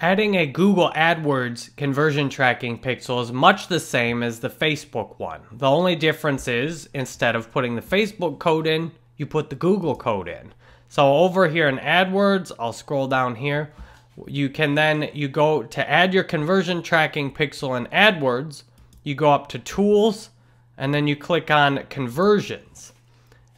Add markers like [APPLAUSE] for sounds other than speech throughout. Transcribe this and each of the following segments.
Adding a Google AdWords conversion tracking pixel is much the same as the Facebook one. The only difference is instead of putting the Facebook code in, you put the Google code in. So over here in AdWords, I'll scroll down here. You can then, you go to add your conversion tracking pixel in AdWords, you go up to tools, and then you click on conversions.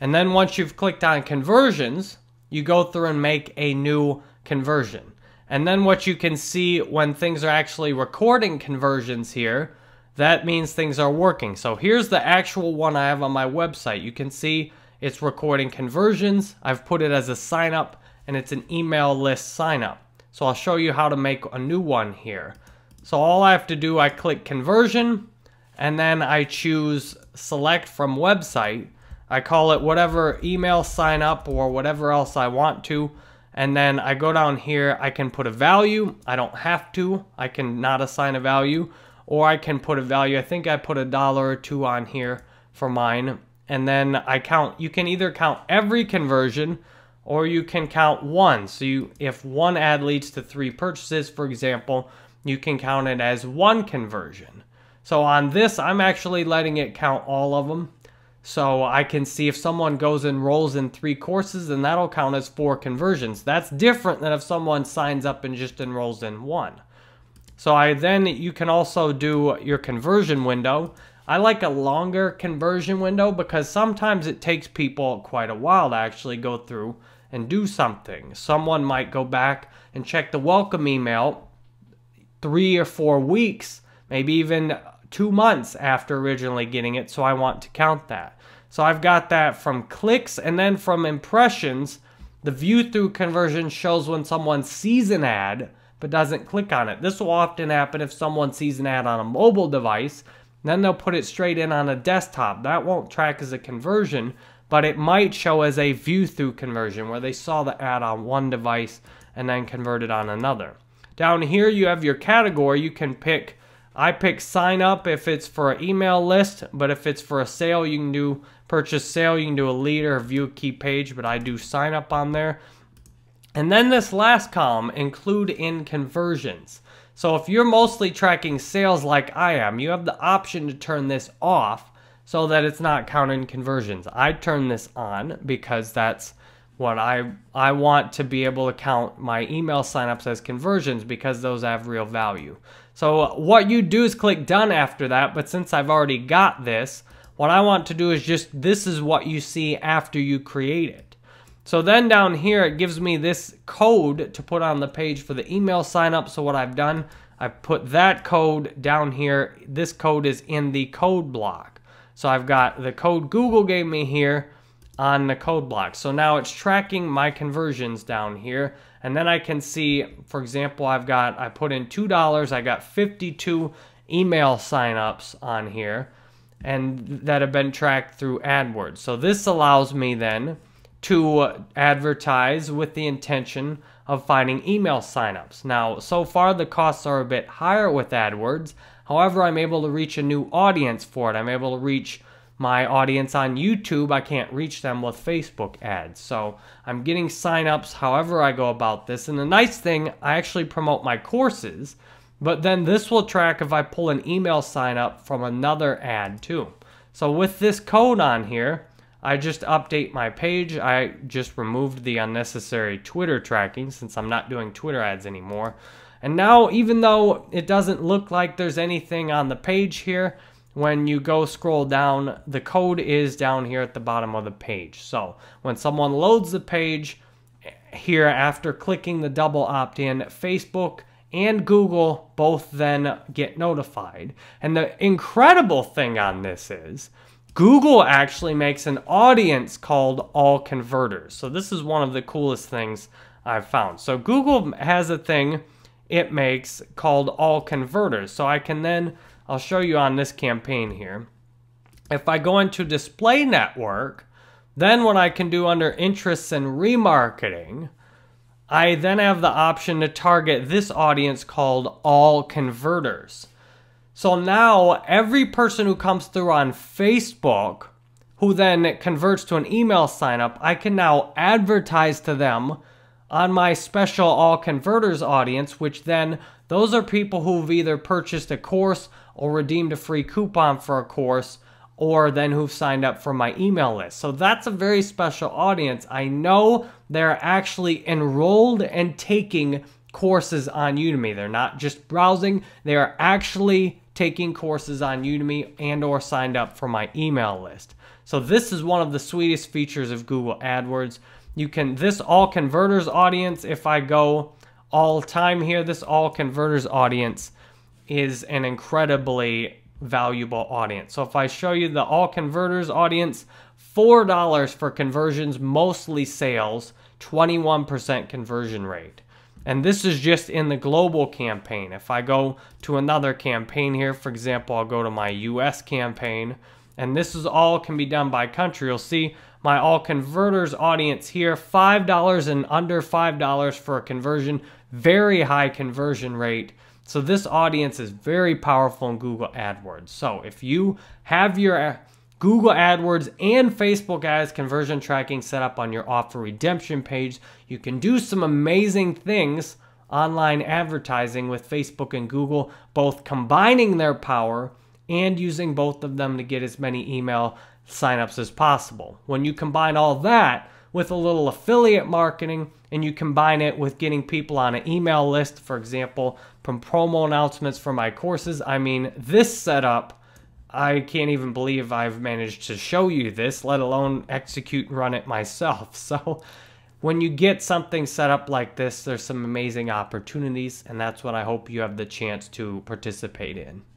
And then once you've clicked on conversions, you go through and make a new conversion. And then what you can see when things are actually recording conversions here, that means things are working. So here's the actual one I have on my website. You can see it's recording conversions. I've put it as a sign up and it's an email list sign up. So I'll show you how to make a new one here. So all I have to do, I click conversion and then I choose select from website. I call it whatever email sign up or whatever else I want to. And then I go down here, I can put a value. I don't have to. I can not assign a value. Or I can put a value. I think I put a dollar or two on here for mine. And then I count, you can either count every conversion or you can count one. So you, if one ad leads to three purchases, for example, you can count it as one conversion. So on this, I'm actually letting it count all of them. So I can see if someone goes and rolls in three courses, then that'll count as four conversions. That's different than if someone signs up and just enrolls in one. So I then you can also do your conversion window. I like a longer conversion window because sometimes it takes people quite a while to actually go through and do something. Someone might go back and check the welcome email three or four weeks, maybe even two months after originally getting it, so I want to count that. So I've got that from clicks and then from impressions. The view through conversion shows when someone sees an ad but doesn't click on it. This will often happen if someone sees an ad on a mobile device, then they'll put it straight in on a desktop. That won't track as a conversion, but it might show as a view through conversion where they saw the ad on one device and then converted on another. Down here you have your category. You can pick I pick sign up if it's for an email list, but if it's for a sale, you can do purchase sale, you can do a lead or view key page, but I do sign up on there. And then this last column, include in conversions. So if you're mostly tracking sales like I am, you have the option to turn this off so that it's not counting conversions. I turn this on because that's what I I want to be able to count my email signups as conversions because those have real value. So what you do is click done after that, but since I've already got this, what I want to do is just this is what you see after you create it. So then down here it gives me this code to put on the page for the email signup. So what I've done, I put that code down here. This code is in the code block. So I've got the code Google gave me here on the code block. So now it's tracking my conversions down here. And then I can see, for example, I've got, I put in $2, I got 52 email signups on here and that have been tracked through AdWords. So this allows me then to advertise with the intention of finding email signups. Now, so far the costs are a bit higher with AdWords. However, I'm able to reach a new audience for it. I'm able to reach my audience on YouTube, I can't reach them with Facebook ads. So I'm getting signups however I go about this. And the nice thing, I actually promote my courses, but then this will track if I pull an email sign up from another ad too. So with this code on here, I just update my page. I just removed the unnecessary Twitter tracking since I'm not doing Twitter ads anymore. And now, even though it doesn't look like there's anything on the page here, when you go scroll down, the code is down here at the bottom of the page. So when someone loads the page here after clicking the double opt-in, Facebook and Google both then get notified. And the incredible thing on this is Google actually makes an audience called All Converters. So this is one of the coolest things I've found. So Google has a thing it makes called All Converters. So I can then I'll show you on this campaign here. If I go into display network, then what I can do under interests and remarketing, I then have the option to target this audience called all converters. So now every person who comes through on Facebook who then converts to an email signup, I can now advertise to them on my special all converters audience, which then those are people who've either purchased a course or redeemed a free coupon for a course or then who've signed up for my email list. So that's a very special audience. I know they're actually enrolled and taking courses on Udemy. They're not just browsing, they are actually taking courses on Udemy and or signed up for my email list. So this is one of the sweetest features of Google AdWords. You can, this all converters audience, if I go all time here, this all converters audience is an incredibly valuable audience. So if I show you the all converters audience, $4 for conversions, mostly sales, 21% conversion rate. And this is just in the global campaign. If I go to another campaign here, for example, I'll go to my US campaign, and this is all can be done by country. You'll see my all converters audience here. $5 and under $5 for a conversion, very high conversion rate. So this audience is very powerful in Google AdWords. So if you have your uh, Google AdWords and Facebook ads conversion tracking set up on your offer redemption page, you can do some amazing things online advertising with Facebook and Google, both combining their power and using both of them to get as many email signups as possible. When you combine all that with a little affiliate marketing and you combine it with getting people on an email list, for example, from promo announcements for my courses, I mean, this setup, I can't even believe I've managed to show you this, let alone execute and run it myself. [LAUGHS] So, when you get something set up like this, there's some amazing opportunities, and that's what I hope you have the chance to participate in.